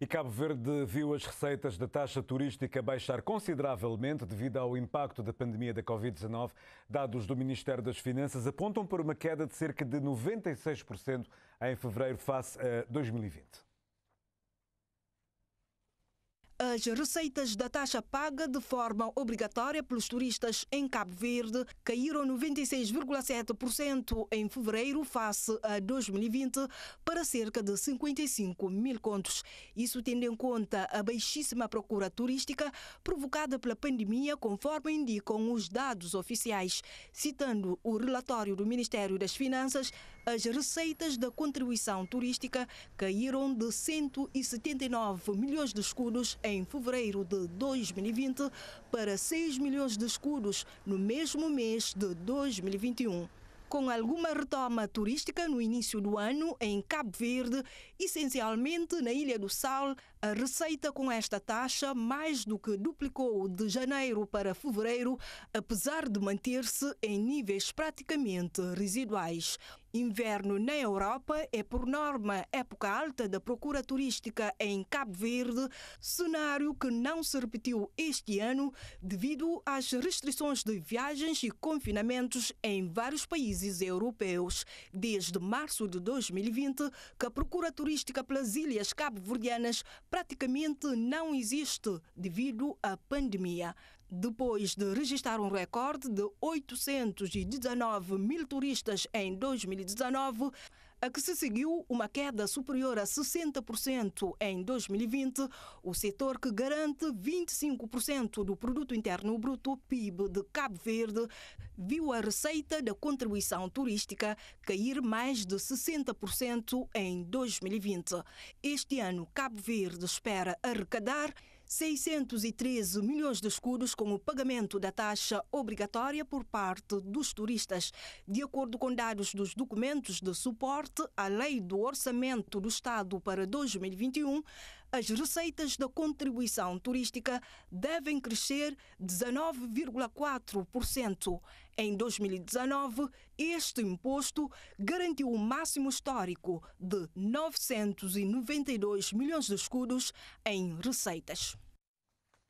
E Cabo Verde viu as receitas da taxa turística baixar consideravelmente devido ao impacto da pandemia da Covid-19. Dados do Ministério das Finanças apontam para uma queda de cerca de 96% em fevereiro face a 2020. As receitas da taxa paga de forma obrigatória pelos turistas em Cabo Verde caíram 96,7% em fevereiro face a 2020 para cerca de 55 mil contos. Isso tendo em conta a baixíssima procura turística provocada pela pandemia, conforme indicam os dados oficiais. Citando o relatório do Ministério das Finanças, as receitas da contribuição turística caíram de 179 milhões de escudos em fevereiro de 2020 para 6 milhões de escudos no mesmo mês de 2021 com alguma retoma turística no início do ano em Cabo Verde, essencialmente na Ilha do Sal, a receita com esta taxa mais do que duplicou de janeiro para fevereiro, apesar de manter-se em níveis praticamente residuais. Inverno na Europa é, por norma, época alta da procura turística em Cabo Verde, cenário que não se repetiu este ano devido às restrições de viagens e confinamentos em vários países europeus. Desde março de 2020, que a procura turística pelas ilhas cabo-verdianas praticamente não existe devido à pandemia. Depois de registrar um recorde de 819 mil turistas em 2019, a que se seguiu uma queda superior a 60% em 2020, o setor que garante 25% do produto interno bruto PIB de Cabo Verde viu a receita da contribuição turística cair mais de 60% em 2020. Este ano, Cabo Verde espera arrecadar 613 milhões de escudos com o pagamento da taxa obrigatória por parte dos turistas, de acordo com dados dos documentos de suporte à Lei do Orçamento do Estado para 2021, as receitas da contribuição turística devem crescer 19,4%. Em 2019, este imposto garantiu o um máximo histórico de 992 milhões de escudos em receitas.